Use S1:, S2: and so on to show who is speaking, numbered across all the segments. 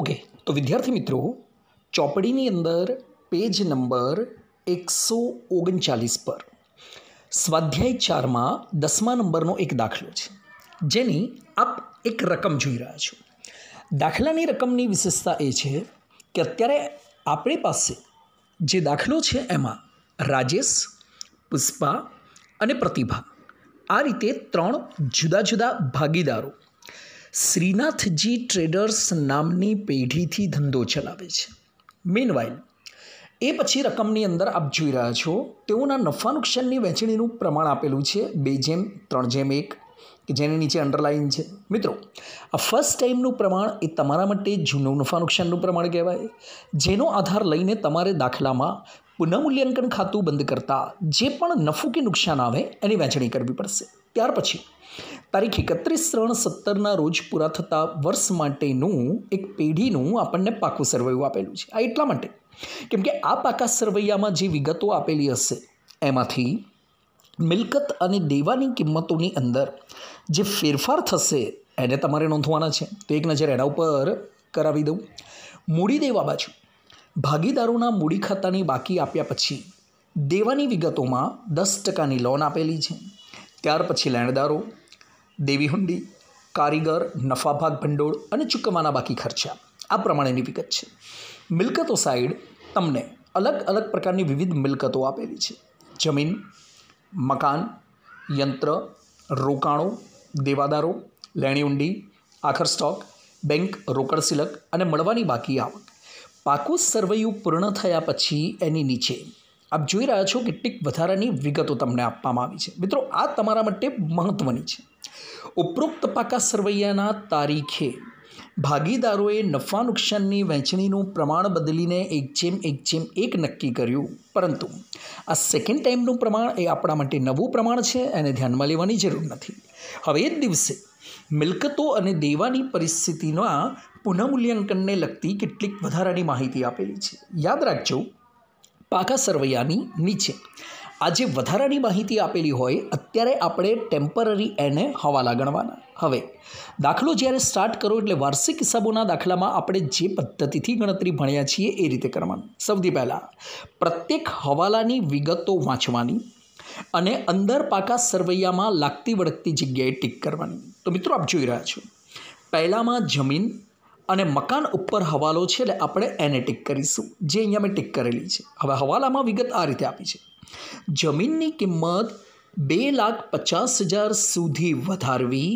S1: okay તો વિદ્યાર્થી મિત્રો ચોપડીની અંદર પેજ નંબર એકસો ઓગણચાલીસ પર સ્વાધ્યાય ચારમાં દસમા નંબરનો એક દાખલો છે જેની આપ એક રકમ જોઈ રહ્યા છો દાખલાની રકમની વિશેષતા એ છે કે અત્યારે આપણી પાસે જે દાખલો છે એમાં રાજેશ પુષ્પા અને પ્રતિભા આ રીતે ત્રણ જુદા જુદા ભાગીદારો શ્રીનાથજી ટ્રેડર્સ નામની પેઢીથી ધંધો ચલાવે છે મીનવાઇલ એ પછી રકમની અંદર આપ જોઈ રહ્યા છો તેઓના નફા નુકસાનની વહેંચણીનું પ્રમાણ આપેલું છે બે જેમ ત્રણ જેમ એક કે જેની નીચે અંડરલાઇન છે મિત્રો આ ફર્સ્ટ ટાઈમનું પ્રમાણ એ તમારા માટે જૂનું નફા નુકસાનનું પ્રમાણ કહેવાય જેનો આધાર લઈને તમારે દાખલામાં પુનઃમૂલ્યાંકન ખાતું બંધ કરતાં જે પણ નફો કે નુકસાન આવે એની વહેંચણી કરવી પડશે ત્યાર પછી તારીખ એકત્રીસ ત્રણ સત્તરના રોજ પૂરા થતા વર્ષ માટેનું એક પેઢીનું આપણને પાકું સરવૈયું આપેલું છે આ એટલા માટે કેમ કે આ પાકા સરવૈયામાં જે વિગતો આપેલી હશે એમાંથી મિલકત અને દેવાની કિંમતોની અંદર જે ફેરફાર થશે એને તમારે નોંધવાના છે તો એક નજર એના ઉપર કરાવી દઉં મૂડી દેવા બાજુ ભાગીદારોના મૂડી ખાતાની બાકી આપ્યા પછી દેવાની વિગતોમાં દસ ટકાની લોન આપેલી છે ત્યાર પછી લેણદારો દેવી હુંડી કારીગર નફાભાગ ભંડોળ અને ચૂકવવાના બાકી ખર્ચા આ પ્રમાણેની વિગત છે મિલકતો સાઈડ તમને અલગ અલગ પ્રકારની વિવિધ મિલકતો આપેલી છે જમીન મકાન યંત્ર રોકાણો દેવાદારો લેણી ઊંડી આખર સ્ટોક બેંક રોકડ સિલક અને મળવાની બાકી આવક પાકું સર્વૈયું પૂર્ણ થયા પછી એની નીચે આપ જોઈ રહ્યા છો કેટલીક વધારાની વિગતો તમને આપવામાં આવી છે મિત્રો આ તમારા માટે મહત્ત્વની છે ઉપરોક્ત પાકા સરવૈયાના તારીખે ભાગીદારોએ નફા નુકસાનની વહેંચણીનું પ્રમાણ બદલીને એક જેમ એક જેમ એક નક્કી કર્યું પરંતુ આ સેકન્ડ ટાઈમનું પ્રમાણ એ આપણા માટે નવું પ્રમાણ છે એને ધ્યાનમાં લેવાની જરૂર નથી હવે એ જ દિવસે મિલકતો અને દેવાની પરિસ્થિતિના પુનઃમૂલ્યાંકનને લગતી કેટલીક વધારાની માહિતી આપેલી છે યાદ રાખજો પાકા સરવૈયાની નીચે આજે વધારાની માહિતી આપેલી હોય અત્યારે આપણે ટેમ્પરરી એને હવાલા ગણવાના હવે દાખલો જ્યારે સ્ટાર્ટ કરો એટલે વાર્ષિક હિસાબોના દાખલામાં આપણે જે પદ્ધતિથી ગણતરી ભણ્યા છીએ એ રીતે કરવાનું સૌથી પહેલાં પ્રત્યેક હવાલાની વિગતો વાંચવાની અને અંદર પાકા સરવૈયામાં લાગતી વળગતી જગ્યાએ ટીક કરવાની તો મિત્રો આપ જોઈ રહ્યા છો પહેલાંમાં જમીન અને મકાન ઉપર હવાલો છે એટલે આપણે એને ટીક કરીશું જે અહીંયા મેં ટીક કરેલી છે હવે હવાલામાં વિગત આ રીતે આપી છે જમીનની કિંમત બે લાખ પચાસ હજાર સુધી વધારવી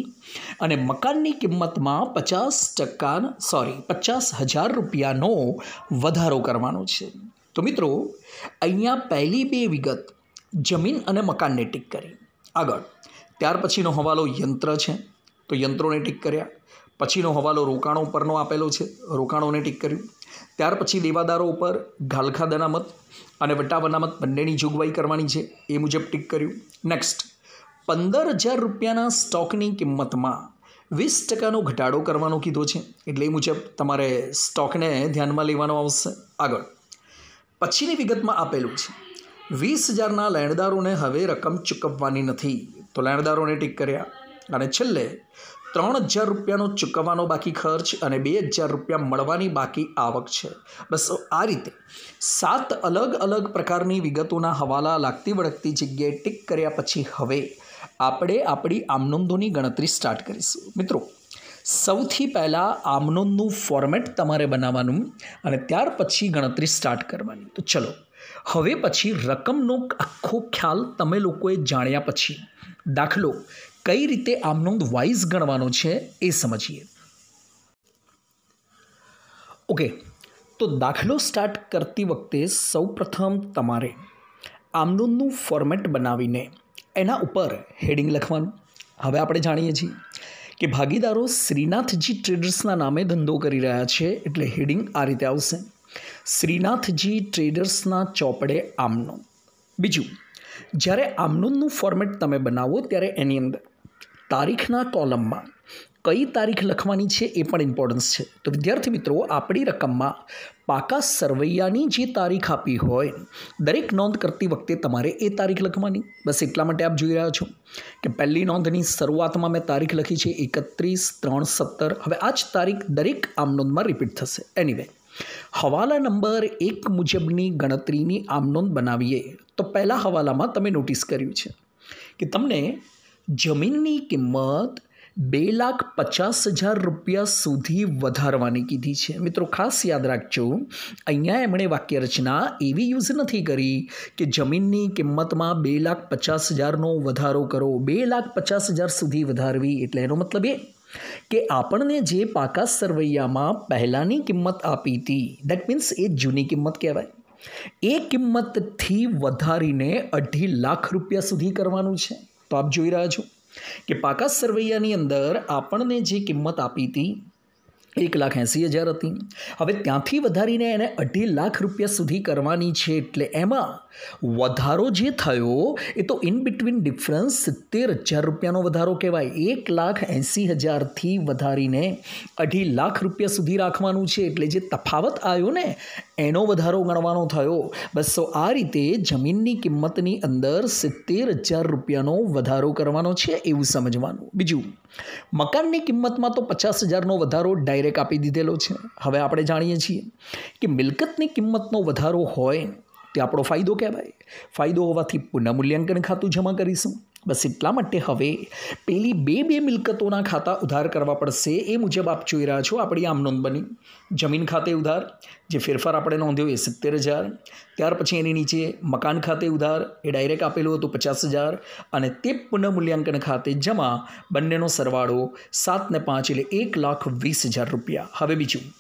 S1: અને મકાનની કિંમતમાં પચાસ ટકા સોરી પચાસ હજાર રૂપિયાનો વધારો કરવાનો છે તો મિત્રો અહીંયા પહેલી બે વિગત જમીન અને મકાનને ટીક કરી આગળ ત્યાર પછીનો હવાલો યંત્ર છે તો યંત્રોને ટીક કર્યા પછીનો હવાલો રોકાણો ઉપરનો આપેલો છે રોકાણોને ટીક કર્યું ત્યાર પછી દેવાદારો ઉપર ઘાલખા અનામત અને વટા અનામત બંનેની જોગવાઈ કરવાની છે એ મુજબ ટીક કર્યું નેક્સ્ટ પંદર હજાર રૂપિયાના સ્ટોકની કિંમતમાં વીસ ટકાનો ઘટાડો કરવાનો કીધો છે એટલે એ મુજબ તમારે સ્ટોકને ધ્યાનમાં લેવાનો આવશે આગળ પછીની વિગતમાં આપેલું છે વીસ હજારના લેણદારોને હવે રકમ ચૂકવવાની નથી તો લેણદારોને ટીક કર્યા અને છેલ્લે ત્રણ હજાર રૂપિયાનો ચૂકવવાનો બાકી ખર્ચ અને બે હજાર રૂપિયા મળવાની બાકી આવક છે બસ આ રીતે સાત અલગ અલગ પ્રકારની વિગતોના હવાલા લાગતી વળગતી જગ્યાએ ટિક કર્યા પછી હવે આપણે આપણી આમનોંધોની ગણતરી સ્ટાર્ટ કરીશું મિત્રો સૌથી પહેલાં આમનોંદનું ફોર્મેટ તમારે બનાવવાનું અને ત્યાર પછી ગણતરી સ્ટાર્ટ કરવાની તો ચલો હવે પછી રકમનો આખો ખ્યાલ તમે લોકોએ જાણ્યા પછી દાખલો કઈ રીતે આમનોંદ વાઇઝ ગણવાનો છે એ સમજીએ ઓકે તો દાખલો સ્ટાર્ટ કરતી વખતે સૌપ્રથમ તમારે આમનોંદનું ફોર્મેટ બનાવીને એના ઉપર હેડિંગ લખવાનું હવે આપણે જાણીએ છીએ કે ભાગીદારો શ્રીનાથજી ટ્રેડર્સના નામે ધંધો કરી રહ્યા છે એટલે હેડિંગ આ રીતે આવશે શ્રીનાથજી ટ્રેડર્સના ચોપડે આમનો બીજું જ્યારે આમનોંદનું ફોર્મેટ તમે બનાવો ત્યારે એની અંદર તારીખના કોલમમાં કઈ તારીખ લખવાની છે એ પણ ઇમ્પોર્ટન્સ છે તો વિદ્યાર્થી મિત્રો આપણી રકમમાં પાકા સરવૈયાની જે તારીખ આપી હોય દરેક નોંધ કરતી વખતે તમારે એ તારીખ લખવાની બસ એટલા માટે આપ જોઈ રહ્યા છો કે પહેલી નોંધની શરૂઆતમાં મેં તારીખ લખી છે એકત્રીસ ત્રણ સત્તર હવે આ જ તારીખ દરેક આમ નોંધમાં રિપીટ થશે એનીવે હવાલા નંબર એક મુજબની ગણતરીની આમ નોંધ બનાવીએ તો પહેલાં હવાલામાં તમે નોટિસ કર્યું છે કે તમને જમીનની કિંમત બે લાખ પચાસ હજાર રૂપિયા સુધી વધારવાની કીધી છે મિત્રો ખાસ યાદ રાખજો અહીંયા એમણે વાક્યરચના એવી યુઝ નથી કરી કે જમીનની કિંમતમાં બે લાખ પચાસ હજારનો વધારો કરો બે લાખ પચાસ હજાર સુધી વધારવી એટલે એનો મતલબ એ કે આપણને જે પાકા સરવૈયામાં પહેલાંની કિંમત આપી હતી દેટ મીન્સ એ જૂની કિંમત કહેવાય એ કિંમતથી વધારીને અઢી લાખ રૂપિયા સુધી કરવાનું છે તો આપ જોઈ રહ્યા છો કે પાકા સરવૈયાની અંદર આપણને જે કિંમત આપી હતી એક લાખ એંસી હજાર હતી હવે ત્યાંથી વધારીને એને અઢી લાખ રૂપિયા સુધી કરવાની છે એટલે એમાં વધારો જે થયો એ તો ઇન બિટવીન ડિફરન્સ સિત્તેર હજાર રૂપિયાનો વધારો કહેવાય એક લાખ એંસી હજારથી વધારીને અઢી લાખ રૂપિયા સુધી રાખવાનું છે એટલે જે તફાવત આવ્યો ને એનો વધારો ગણવાનો થયો બસો આ રીતે જમીનની કિંમતની અંદર સિત્તેર હજાર રૂપિયાનો વધારો કરવાનો છે એવું સમજવાનું બીજું મકાનની કિંમતમાં તો પચાસ હજારનો વધારો ડાયરેક્ટ આપી દીધેલો છે હવે આપણે જાણીએ છીએ કે મિલકતની કિંમતનો વધારો હોય તે આપણો ફાયદો કહેવાય ફાયદો હોવાથી પુનઃમૂલ્યાંકન ખાતું જમા કરીશું બસ એટલા માટે હવે પેલી બે બે મિલકતોના ખાતા ઉધાર કરવા પડશે એ મુજબ આપ જોઈ રહ્યા છો આપણી આમ નોંધ બની જમીન ખાતે ઉધાર જે ફેરફાર આપણે નોંધ્યો એ સિત્તેર હજાર ત્યાર પછી એની નીચે મકાન ખાતે ઉધાર એ ડાયરેક્ટ આપેલું હતું પચાસ હજાર અને તે પુનઃમૂલ્યાંકન ખાતે જમા બંનેનો સરવાળો સાત ને પાંચ એટલે એક લાખ વીસ હજાર રૂપિયા હવે બીજું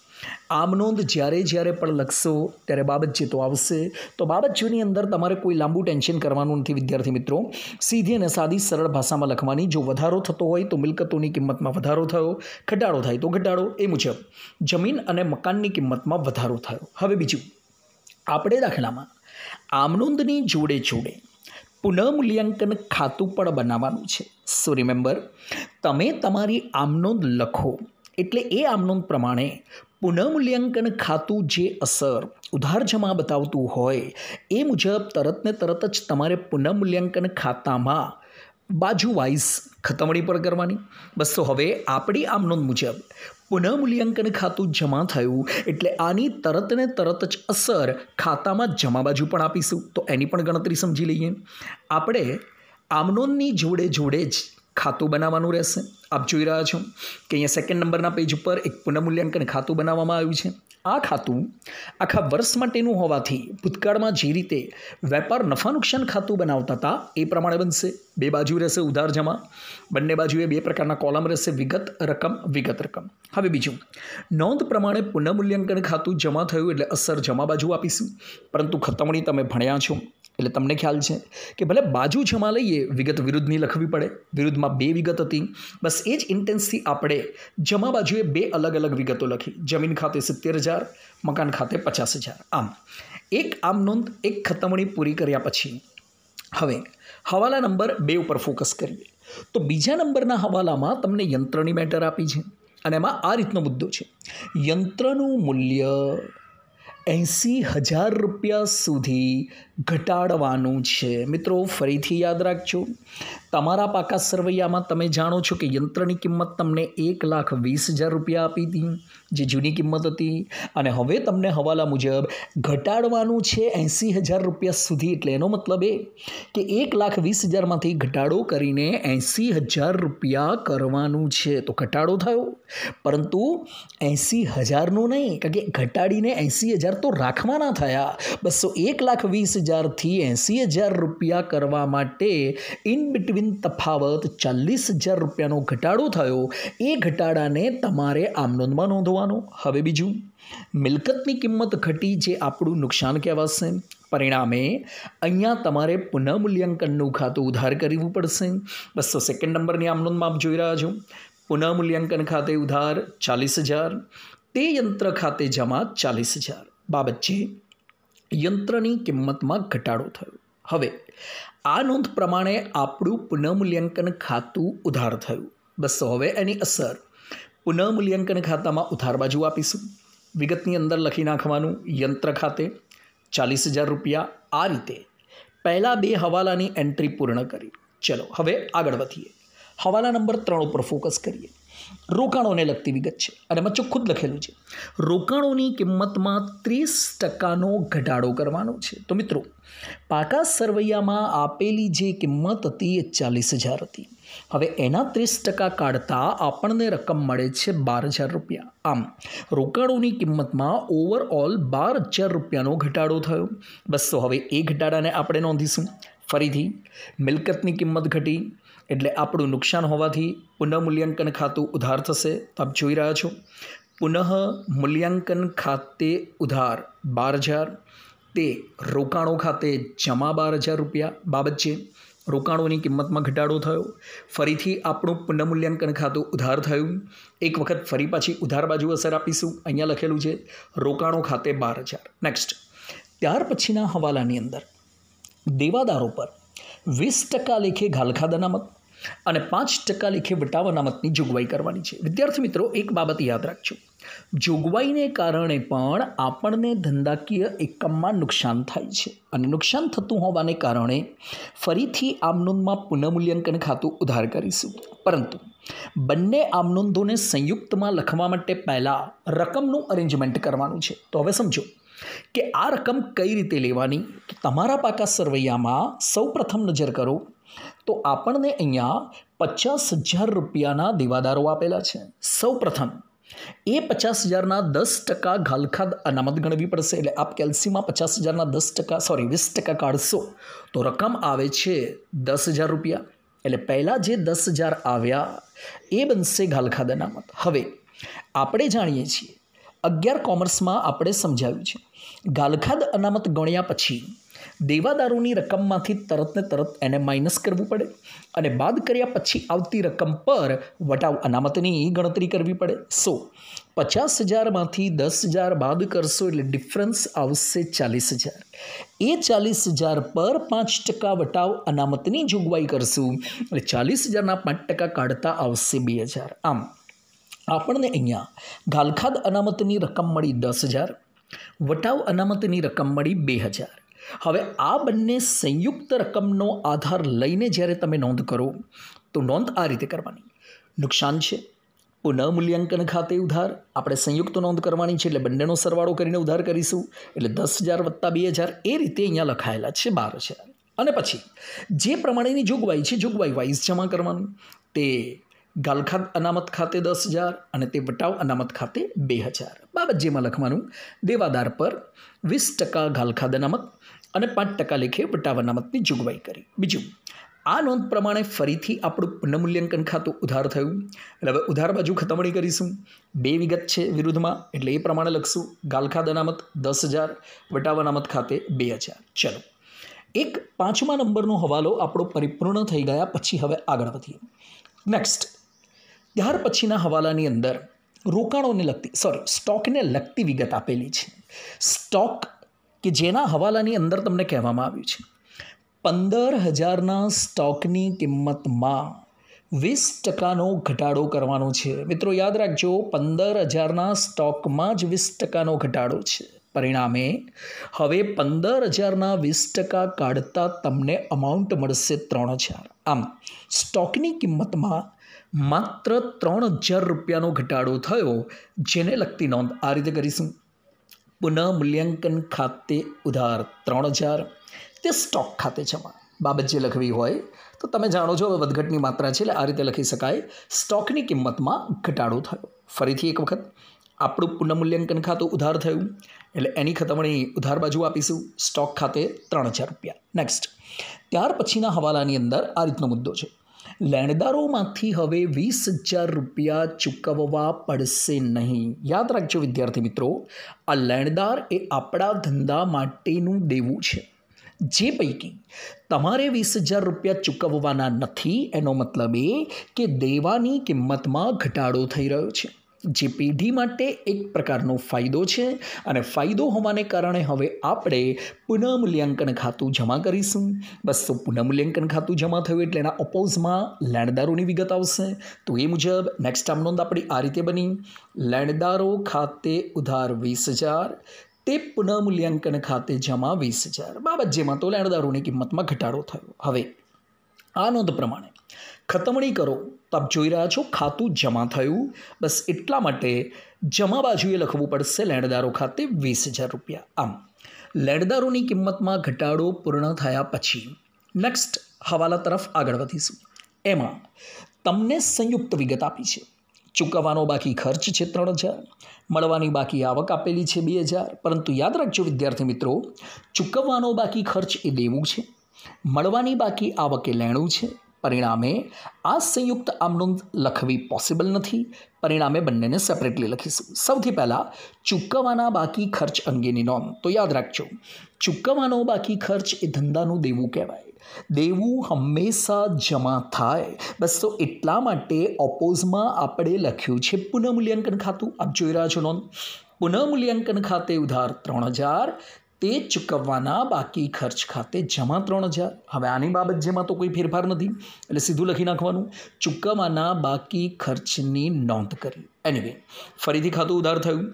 S1: આમ નોંધ જ્યારે જ્યારે પણ લખશો ત્યારે બાબત જે તો આવશે તો બાબત જેની અંદર તમારે કોઈ લાંબુ ટેન્શન કરવાનું નથી વિદ્યાર્થી મિત્રો સીધી અને સાદી સરળ ભાષામાં લખવાની જો વધારો થતો હોય તો મિલકતોની કિંમતમાં વધારો થયો ઘટાડો થાય તો ઘટાડો એ મુજબ જમીન અને મકાનની કિંમતમાં વધારો થયો હવે બીજું આપણે દાખલામાં આમનોંધની જોડે જોડે પુનઃમૂલ્યાંકન ખાતું પણ બનાવવાનું છે સો રિમેમ્બર તમે તમારી આમનોંધ લખો એટલે એ આમનોંધ પ્રમાણે પુનઃમૂલ્યાંકન ખાતું જે અસર ઉધાર જમા બતાવતું હોય એ મુજબ તરતને તરત જ તમારે પુનઃમૂલ્યાંકન ખાતામાં બાજુ વાઇઝ ખતમણી પર કરવાની બસ તો હવે આપણી આમ નોંધ મુજબ પુનઃમૂલ્યાંકન ખાતું જમા થયું એટલે આની તરતને તરત જ અસર ખાતામાં જમા બાજુ પણ આપીશું તો એની પણ ગણતરી સમજી લઈએ આપણે આમનોંદની જોડે જોડે જ ખાતું બનાવવાનું રહેશે આપ જોઈ રહ્યા છો કે અહીંયા સેકન્ડ નંબરના પેજ ઉપર એક પુનઃમૂલ્યાંકન ખાતું બનાવવામાં આવ્યું છે આ ખાતું આખા વર્ષ માટેનું હોવાથી ભૂતકાળમાં જે રીતે વેપાર નફા નુકસાન ખાતું બનાવતા હતા એ પ્રમાણે બનશે બે બાજુ રહેશે ઉધાર જમા બંને બાજુએ બે પ્રકારના કોલમ રહેશે વિગત રકમ વિગત રકમ હવે બીજું નોંધ પ્રમાણે પુનઃમૂલ્યાંકન ખાતું જમા થયું એટલે અસર જમા બાજુ આપીશું પરંતુ ખતમણી તમે ભણ્યા છો એટલે તમને ખ્યાલ છે કે ભલે બાજુ જમા લઈએ વિગત વિરુદ્ધની લખવી પડે વિરુદ્ધમાં બે વિગત હતી બસ એ જ ઇન્ટેન્સથી આપણે જમા બાજુએ બે અલગ અલગ વિગતો લખી જમીન ખાતે સિત્તેર હજાર મકાન ખાતે પચાસ હજાર આમ એક આમ નોંધ એક ખતમણી પૂરી કર્યા પછી હવે હવાલા નંબર બે ઉપર ફોકસ કરીએ તો બીજા નંબરના હવાલામાં તમને યંત્રની મેટર આપી છે અને એમાં આ રીતનો મુદ્દો છે યંત્રનું મૂલ્ય એંસી હજાર રૂપિયા સુધી ઘટાડવાનું છે મિત્રો ફરીથી યાદ રાખજો તમારા પાકા સરવૈયામાં તમે જાણો છો કે યંત્રની કિંમત તમને એક લાખ વીસ હજાર રૂપિયા આપી હતી જે જૂની કિંમત હતી અને હવે તમને હવાલા મુજબ ઘટાડવાનું છે એંસી હજાર રૂપિયા સુધી એટલે એનો મતલબ એ કે એક લાખ વીસ હજારમાંથી ઘટાડો કરીને એંસી હજાર રૂપિયા કરવાનું છે તો ઘટાડો થયો પરંતુ એંસી હજારનું નહીં કારણ કે ઘટાડીને એંસી હજાર તો રાખવાના થયા બસો એક લાખ વીસ હજાર હજારથી એંસી હજાર રૂપિયા કરવા માટે ઇન બિટવીન તફાવત ચાલીસ હજાર રૂપિયાનો ઘટાડો થયો એ ઘટાડાને તમારે આમનોંધમાં નોંધવાનો હવે બીજું મિલકતની કિંમત ઘટી જે આપણું નુકસાન કહેવાશે પરિણામે અહીંયા તમારે પુનઃમૂલ્યાંકનનું ખાતું ઉધાર કરવું પડશે બસો સેકન્ડ નંબરની આમનોંધમાં આપ જોઈ રહ્યા છો પુનઃમૂલ્યાંકન ખાતે ઉધાર ચાલીસ હજાર તે યંત્ર ખાતે જમા ચાલીસ હજાર બાબત છે યંત્રની કિંમતમાં ઘટાડો થયો હવે આ નોંધ પ્રમાણે આપણું પુનઃમૂલ્યાંકન ખાતું ઉધાર થયું બસ હવે એની અસર પુનઃમૂલ્યાંકન ખાતામાં ઉધાર બાજુ આપીશું વિગતની અંદર લખી નાખવાનું યંત્ર ખાતે ચાલીસ હજાર રૂપિયા આ રીતે પહેલાં બે હવાલાની એન્ટ્રી પૂર્ણ કરી ચલો હવે આગળ વધીએ હવાલા નંબર ત્રણ ઉપર ફોકસ કરીએ રોકાણોને લગતી વિગત છે અને મચ્છું ખુદ લખેલું છે રોકાણોની કિંમતમાં ત્રીસ ટકાનો ઘટાડો કરવાનો છે તો મિત્રો પાકા સરવૈયામાં આપેલી જે કિંમત હતી એ ચાલીસ હજાર હતી હવે એના ત્રીસ ટકા કાઢતા આપણને રકમ મળે છે બાર હજાર રૂપિયા આમ રોકાણોની કિંમતમાં ઓવરઓલ બાર હજાર રૂપિયાનો ઘટાડો થયો બસો હવે એ ઘટાડાને આપણે નોંધીશું ફરીથી મિલકતની કિંમત ઘટી એટલે આપણું નુકસાન હોવાથી પુનઃમૂલ્યાંકન ખાતું ઉધાર થશે તો આપ જોઈ રહ્યા છો પુનઃ મૂલ્યાંકન ખાતે ઉધાર બાર હજાર તે રોકાણો ખાતે જમા બાર હજાર રૂપિયા બાબત છે રોકાણોની કિંમતમાં ઘટાડો થયો ફરીથી આપણું પુનઃમૂલ્યાંકન ખાતું ઉધાર થયું એક વખત ફરી પાછી ઉધાર બાજુ અસર આપીશું અહીંયા લખેલું છે રોકાણો ખાતે બાર હજાર નેક્સ્ટ ત્યાર પછીના હવાલાની અંદર દેવાદારો પર વીસ ટકા લેખે ઘાલખા અનામત અને પાંચ ટકા લેખે વટાવ અનામતની જોગવાઈ કરવાની છે વિદ્યાર્થી મિત્રો એક બાબત યાદ રાખજો જોગવાઈને કારણે પણ આપણને ધંધાકીય એકમમાં નુકસાન થાય છે અને નુકસાન થતું હોવાને કારણે ફરીથી આમનોંધમાં પુનઃમૂલ્યાંકન ખાતું ઉધાર કરીશું પરંતુ બંને આમનોંધોને સંયુક્તમાં લખવા માટે પહેલાં રકમનું અરેન્જમેન્ટ કરવાનું છે તો હવે સમજો કે આ રકમ કઈ રીતે લેવાની તમારા પાકા સરવૈયામાં સૌ પ્રથમ નજર કરો તો આપણને અહીંયા પચાસ હજાર રૂપિયાના દેવાદારો આપેલા છે સૌ પ્રથમ એ પચાસ હજારના દસ ટકા ઘાલખાદ અનામત ગણવી પડશે એટલે આપ કેલ્સીમાં પચાસ હજારના દસ ટકા સોરી વીસ ટકા કાઢશો તો રકમ આવે છે દસ હજાર રૂપિયા એટલે પહેલાં જે દસ હજાર આવ્યા એ બનશે ઘાલખાદ અનામત હવે આપણે જાણીએ છીએ અગિયાર કોમર્સમાં આપણે સમજાવ્યું છે ગાલખાદ અનામત ગણ્યા પછી દેવાદારોની રકમમાંથી તરતને તરત એને માઇનસ કરવું પડે અને બાદ કર્યા પછી આવતી રકમ પર વટાવ અનામતની ગણતરી કરવી પડે સો પચાસ હજારમાંથી દસ હજાર બાદ કરશો એટલે ડિફરન્સ આવશે ચાલીસ હજાર એ ચાલીસ હજાર પર પાંચ ટકા વટાવ અનામતની જોગવાઈ કરશું એટલે ચાલીસ હજારના પાંચ ટકા કાઢતા આવશે બે હજાર આમ આપણને અહીંયા ગાલખાદ અનામતની રકમ મળી દસ હજાર વટાવ અનામતની રકમ મળી બે હજાર હવે આ બંને સંયુક્ત રકમનો આધાર લઈને જ્યારે તમે નોંધ કરો તો નોંધ આ રીતે કરવાની નુકસાન છે પુનઃમૂલ્યાંકન ખાતે ઉધાર આપણે સંયુક્ત નોંધ કરવાની છે એટલે બંનેનો સરવાળો કરીને ઉધાર કરીશું એટલે દસ હજાર વત્તા બે હજાર એ રીતે અહીંયા લખાયેલા છે બાર હજાર અને પછી જે પ્રમાણેની જોગવાઈ છે જોગવાઈ વાઇઝ જમા કરવાનું તે ગાલખાત અનામત ખાતે દસ હજાર અને તે વટાવ અનામત ખાતે બે હજાર બાબત જેમાં લખવાનું દેવાદાર પર વીસ ટકા ગાલખાદ અનામત અને પાંચ ટકા લેખે વટાવાના મતની જોગવાઈ કરી બીજું આ નોંધ પ્રમાણે ફરીથી આપણું પુનઃમૂલ્યાંકન ખાતું ઉધાર થયું એટલે હવે ઉધાર બાજુ ખતમણી કરીશું બે વિગત છે વિરુદ્ધમાં એટલે એ પ્રમાણે લખશું ગાલખા અનામત દસ હજાર વટાવ અનામત ખાતે બે હજાર ચલો એક પાંચમા નંબરનો હવાલો આપણો પરિપૂર્ણ થઈ ગયા પછી હવે આગળ વધીએ નેક્સ્ટ ત્યાર પછીના હવાલાની અંદર રોકાણોને લગતી સોરી સ્ટોકને લગતી વિગત આપેલી છે સ્ટોક કે જેના હવાલાની અંદર તમને કહેવામાં આવ્યું છે પંદર હજારના સ્ટોકની કિંમતમાં વીસ ટકાનો ઘટાડો કરવાનો છે મિત્રો યાદ રાખજો પંદર હજારના સ્ટોકમાં જ વીસ ટકાનો ઘટાડો છે પરિણામે હવે પંદર હજારના વીસ ટકા કાઢતા તમને અમાઉન્ટ મળશે ત્રણ હજાર આમ સ્ટોકની કિંમતમાં માત્ર ત્રણ હજાર રૂપિયાનો ઘટાડો થયો જેને લગતી નોંધ આ રીતે કરીશું પુનઃમૂલ્યાંકન ખાતે ઉધાર ત્રણ હજાર તે સ્ટોક ખાતે જમા બાબત જે લખવી હોય તો તમે જાણો છો હવે વધઘટની માત્રા છે એટલે આ રીતે લખી શકાય સ્ટોકની કિંમતમાં ઘટાડો થયો ફરીથી એક વખત આપણું પુનઃમૂલ્યાંકન ખાતું ઉધાર થયું એટલે એની ખતમણી ઉધાર બાજુ આપીશું સ્ટોક ખાતે ત્રણ હજાર રૂપિયા નેક્સ્ટ ત્યાર પછીના હવાલાની અંદર આ રીતનો મુદ્દો છે લેણદારોમાંથી હવે વીસ હજાર રૂપિયા ચૂકવવા પડશે નહીં યાદ રાખજો વિદ્યાર્થી મિત્રો આ લેણદાર એ આપણા ધંધા માટેનું દેવું છે જે પૈકી તમારે વીસ હજાર રૂપિયા ચૂકવવાના નથી એનો મતલબ એ કે દેવાની કિંમતમાં ઘટાડો થઈ રહ્યો છે જે પેઢી માટે એક પ્રકારનો ફાયદો છે અને ફાયદો હોવાને કારણે હવે આપણે પુનઃમૂલ્યાંકન ખાતું જમા કરીશું બસો પુનઃમૂલ્યાંકન ખાતું જમા થયું એટલે એના ઓપોઝમાં લેણદારોની વિગત આવશે તો એ મુજબ નેક્સ્ટ ટર્મ નોંધ આપણી આ રીતે બની લેણદારો ખાતે ઉધાર વીસ હજાર તે પુનઃમૂલ્યાંકન ખાતે જમા વીસ હજાર બાબત જેમાં તો લેણદારોની કિંમતમાં ઘટાડો થયો હવે આ નોંધ પ્રમાણે ખતમણી કરો તો આપ જોઈ રહ્યા છો ખાતું જમા થયું બસ એટલા માટે જમા બાજુએ લખવું પડશે લેણદારો ખાતે વીસ હજાર રૂપિયા આમ લેણદારોની કિંમતમાં ઘટાડો પૂર્ણ થયા પછી નેક્સ્ટ હવાલા તરફ આગળ વધીશું એમાં તમને સંયુક્ત વિગત આપી છે ચૂકવવાનો બાકી ખર્ચ છે ત્રણ હજાર મળવાની બાકી આવક આપેલી છે બે હજાર પરંતુ યાદ રાખજો વિદ્યાર્થી મિત્રો ચૂકવવાનો બાકી ખર્ચ એ દેવું છે મળવાની બાકી આવક એ લેણું છે પરિણામે આ સંયુક્ત આમનોંધ લખવી પોસિબલ નથી પરિણામે બંનેને સેપરેટલી લખીશું સૌથી પહેલાં ચૂકવવાના બાકી ખર્ચ અંગેની નોંધ તો યાદ રાખજો ચૂકવવાનો બાકી ખર્ચ એ ધંધાનું દેવું કહેવાય દેવું હંમેશા જમા થાય બસ તો એટલા માટે ઓપોઝમાં આપણે લખ્યું છે પુનઃમૂલ્યાંકન ખાતું આપ જોઈ રહ્યા છો નોંધ પુનઃમૂલ્યાંકન ખાતે ઉધાર ત્રણ હજાર તે ચૂકવવાના બાકી ખર્ચ ખાતે જમા ત્રણ હજાર હવે આની બાબત જેમાં તો કોઈ ફેરફાર નથી એટલે સીધું લખી નાખવાનું ચૂકવવાના બાકી ખર્ચની નોંધ કરી એનીવે ફરીથી ખાતું ઉધાર થયું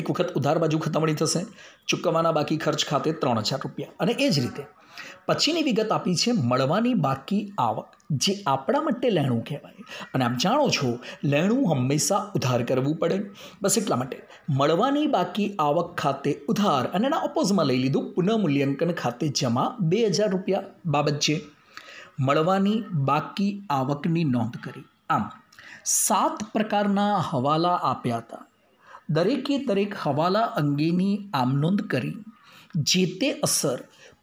S1: એક વખત ઉધાર બાજુ ખતમણી થશે ચૂકવવાના બાકી ખર્ચ ખાતે ત્રણ હજાર રૂપિયા અને એ જ રીતે પછીની વિગત આપી છે મળવાની બાકી આવક જે આપણા માટે લેણું કહેવાય અને આપ જાણો છો લેણું હંમેશા ઉધાર કરવું પડે બસ એટલા માટે મળવાની બાકી આવક ખાતે ઉધાર અને એના ઓપોઝમાં લઈ લીધું પુનઃમૂલ્યાંકન ખાતે જમા બે હજાર રૂપિયા બાબત છે મળવાની બાકી આવકની નોંધ કરી આમ સાત પ્રકારના હવાલા આપ્યા હતા દરેકે દરેક હવાલા અંગેની આમ નોંધ કરી જે તે અસર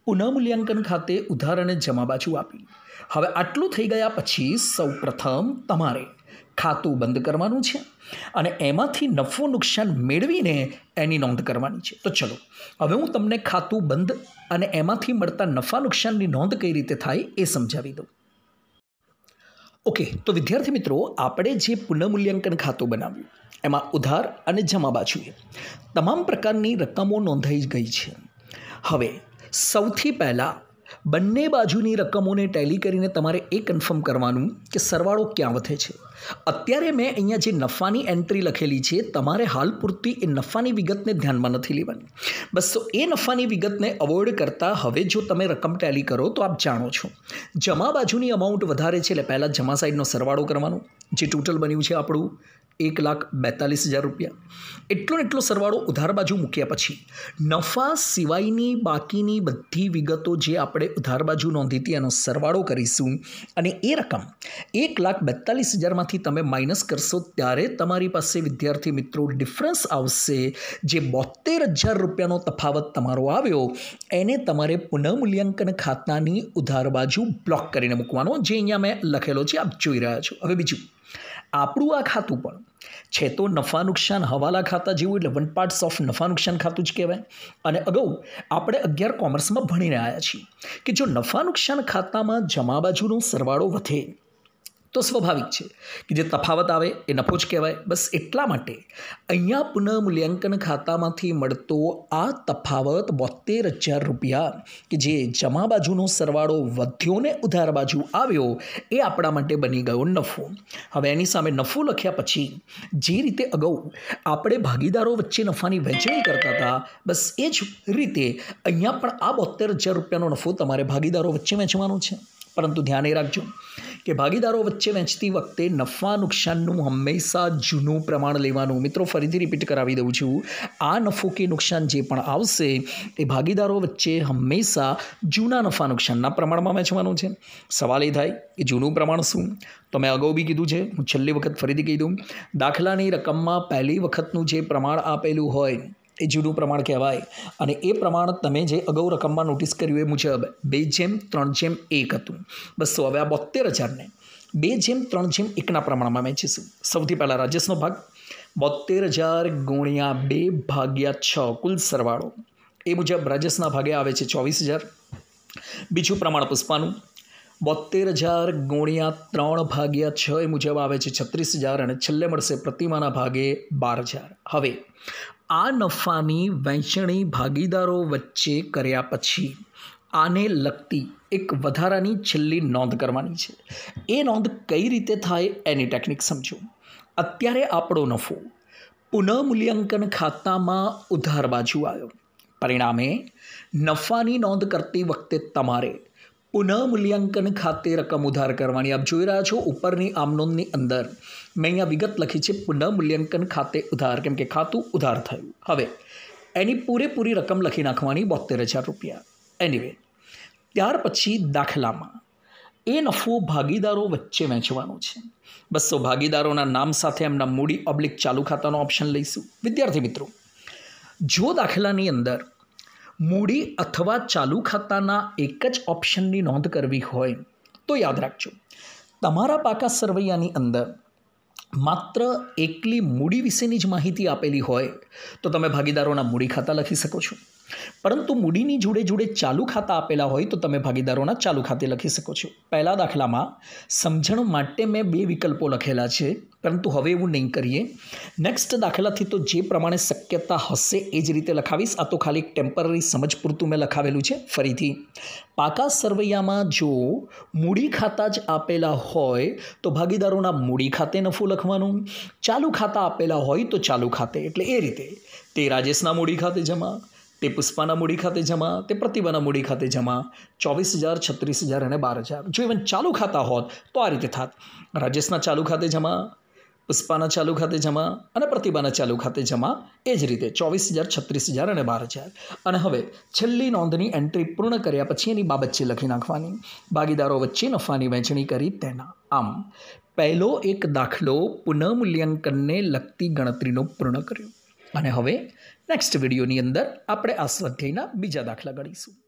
S1: પુનઃમૂલ્યાંકન ખાતે જમા જમાબાજુ આપી હવે આટલું થઈ ગયા પછી સૌ પ્રથમ તમારે ખાતું બંધ કરવાનું છે અને એમાંથી નફો નુકસાન મેળવીને એની નોંધ કરવાની છે તો ચલો હવે હું તમને ખાતું બંધ અને એમાંથી મળતા નફા નુકસાનની નોંધ કઈ રીતે થાય એ સમજાવી દઉં ઓકે તો વિદ્યાર્થી મિત્રો આપણે જે પુનઃમૂલ્યાંકન ખાતું બનાવ્યું એમાં ઉધાર અને જમા બાજુએ તમામ પ્રકારની રકમો નોંધાઈ ગઈ છે હવે સૌથી પહેલાં બંને બાજુની રકમોને ટેલી કરીને તમારે એ કન્ફર્મ કરવાનું કે સરવાળો ક્યાં વધે છે અત્યારે મેં અહીંયા જે નફાની એન્ટ્રી લખેલી છે તમારે હાલ પૂરતી એ નફાની વિગતને ધ્યાનમાં નથી લેવાની બસ તો એ નફાની વિગતને અવોઇડ કરતાં હવે જો તમે રકમ ટેલી કરો તો આપ જાણો છો જમા બાજુની અમાઉન્ટ વધારે છે એટલે પહેલાં જમા સાઈડનો સરવાળો કરવાનો જે ટોટલ બન્યું છે આપણું એક લાખ બેતાલીસ હજાર રૂપિયા એટલો ને એટલો સરવાળો ઉધાર બાજુ મૂક્યા પછી નફા સિવાયની બાકીની બધી વિગતો જે આપણે ઉધાર બાજુ નોંધી હતી એનો સરવાળો કરીશું અને એ રકમ એક લાખ બેતાલીસ હજારમાંથી એમાંથી તમે માઇનસ કરશો ત્યારે તમારી પાસે વિદ્યાર્થી મિત્રો ડિફરન્સ આવશે જે બોતેર હજાર રૂપિયાનો તફાવત તમારો આવ્યો એને તમારે પુનઃમૂલ્યાંકન ખાતાની ઉધાર બાજુ બ્લોક કરીને મૂકવાનો જે અહીંયા મેં લખેલો છે આપ જોઈ રહ્યા છો હવે બીજું આપણું આ ખાતું પણ છે તો નફા નુકસાન હવાલા ખાતા જેવું એટલે વન પાર્ટ્સ ઓફ નફા નુકસાન ખાતું જ કહેવાય અને અગાઉ આપણે અગિયાર કોમર્સમાં ભણી રહ્યા છીએ કે જો નફા નુકસાન ખાતામાં જમા બાજુનો સરવાળો વધે તો સ્વાભાવિક છે કે જે તફાવત આવે એ નફો જ કહેવાય બસ એટલા માટે અહીંયા પુનઃમૂલ્યાંકન ખાતામાંથી મળતો આ તફાવત બોતેર હજાર રૂપિયા કે જે જમા બાજુનો સરવાળો વધ્યો ને ઉધાર બાજુ આવ્યો એ આપણા માટે બની ગયો નફો હવે એની સામે નફો લખ્યા પછી જે રીતે અગાઉ આપણે ભાગીદારો વચ્ચે નફાની વહેંચણી કરતા હતા બસ એ જ રીતે અહીંયા પણ આ બોતેર હજાર રૂપિયાનો નફો તમારે ભાગીદારો વચ્ચે વહેંચવાનો છે પરંતુ ધ્યાન એ રાખજો કે ભાગીદારો વચ્ચે વેચતી વખતે નફા નુકસાનનું હંમેશા જૂનું પ્રમાણ લેવાનું મિત્રો ફરીથી રિપીટ કરાવી દઉં છું આ નફો કે નુકસાન જે પણ આવશે એ ભાગીદારો વચ્ચે હંમેશા જૂના નફા નુકસાનના પ્રમાણમાં વેચવાનું છે સવાલ એ થાય કે જૂનું પ્રમાણ શું તો મેં અગાઉ બી કીધું છે હું છેલ્લી વખત ફરીથી કહી દઉં દાખલાની રકમમાં પહેલી વખતનું જે પ્રમાણ આપેલું હોય એ જૂનું પ્રમાણ કહેવાય અને એ પ્રમાણ તમે જે અગાઉ રકમમાં નોટિસ કર્યું એ મુજબ બે જેમ ત્રણ જેમ એક હતું બસો હવે આ બોતેર હજારને બે જેમ ત્રણ જેમ એકના પ્રમાણમાં વહેંચીશું સૌથી પહેલાં રાજેશનો ભાગ બોતેર હજાર ગુણ્યા બે ભાગ્યા છ કુલ સરવાળો એ મુજબ રાજેશના ભાગે આવે છે ચોવીસ હજાર બીજું પ્રમાણ પુષ્પાનું બોતેર હજાર ગુણ્યા ત્રણ ભાગ્યા છ એ મુજબ આવે છે છત્રીસ હજાર અને છેલ્લે મળશે પ્રતિમાના ભાગે બાર હજાર હવે આ નફાની વહેંચણી ભાગીદારો વચ્ચે કર્યા પછી આને લગતી એક વધારાની છેલ્લી નોંધ કરવાની છે એ નોંધ કઈ રીતે થાય એની ટેકનિક સમજો અત્યારે આપણો નફો પુનઃમૂલ્યાંકન ખાતામાં ઉધાર બાજુ આવ્યો પરિણામે નફાની નોંધ કરતી વખતે તમારે ઉના મૂલ્યાંકન ખાતે રકમ ઉધાર કરવાની આપ જોઈ રહ્યા છો ઉપરની આમનોંદની અંદર મેં અહીંયા વિગત લખી છે પુનઃ મૂલ્યાંકન ખાતે ઉધાર કેમ કે ખાતું ઉધાર થયું હવે એની પૂરેપૂરી રકમ લખી નાખવાની બોતેર હજાર રૂપિયા એનીવે ત્યાર પછી દાખલામાં એ નફો ભાગીદારો વચ્ચે વહેંચવાનો છે બસો ભાગીદારોના નામ સાથે એમના મૂડી ઓબ્લિક ચાલુ ખાતાનો ઓપ્શન લઈશું વિદ્યાર્થી મિત્રો જો દાખલાની અંદર મૂડી અથવા ચાલુ ખાતાના એક જ ઓપ્શનની નોંધ કરવી હોય તો યાદ રાખજો તમારા પાકા સરવૈયાની અંદર માત્ર એકલી મૂડી વિશેની જ માહિતી આપેલી હોય તો તમે ભાગીદારોના મૂડી ખાતા લખી શકો છો પરંતુ મૂડીની જોડે જોડે ચાલુ ખાતા આપેલા હોય તો તમે ભાગીદારોના ચાલુ ખાતે લખી શકો છો પહેલા દાખલામાં સમજણ માટે મેં બે વિકલ્પો લખેલા છે પરંતુ હવે એવું નહીં કરીએ નેક્સ્ટ દાખલાથી તો જે પ્રમાણે શક્યતા હશે એ જ રીતે લખાવીશ આ તો ખાલી ટેમ્પરરી સમજ પૂરતું મેં લખાવેલું છે ફરીથી પાકા સરવૈયામાં જો મૂડી ખાતા જ આપેલા હોય તો ભાગીદારોના મૂડી ખાતે નફો લખવાનું ચાલુ ખાતા આપેલા હોય તો ચાલુ ખાતે એટલે એ રીતે તે રાજેશના મૂડી ખાતે જમા તે પુષ્પાના મૂડી ખાતે જમા તે પ્રતિભાના મૂડી ખાતે જમા ચોવીસ હજાર છત્રીસ હજાર અને બાર હજાર જો ઇવન ચાલુ ખાતા હોત તો આ રીતે થાત રાજેશના ચાલુ ખાતે જમા પુષ્પાના ચાલુ ખાતે જમા અને પ્રતિભાના ચાલુ ખાતે જમા એ જ રીતે ચોવીસ હજાર છત્રીસ હજાર અને બાર હજાર અને હવે છેલ્લી નોંધની એન્ટ્રી પૂર્ણ કર્યા પછી એની બાબતચી લખી નાખવાની ભાગીદારો વચ્ચે નફાની વહેંચણી કરી તેના આમ પહેલો એક દાખલો પુનઃમૂલ્યાંકનને લગતી ગણતરીનો પૂર્ણ કર્યો અને હવે નેક્સ્ટ વિડીયોની અંદર આપણે આ સ્વાધ્યાયના બીજા દાખલા ગણીશું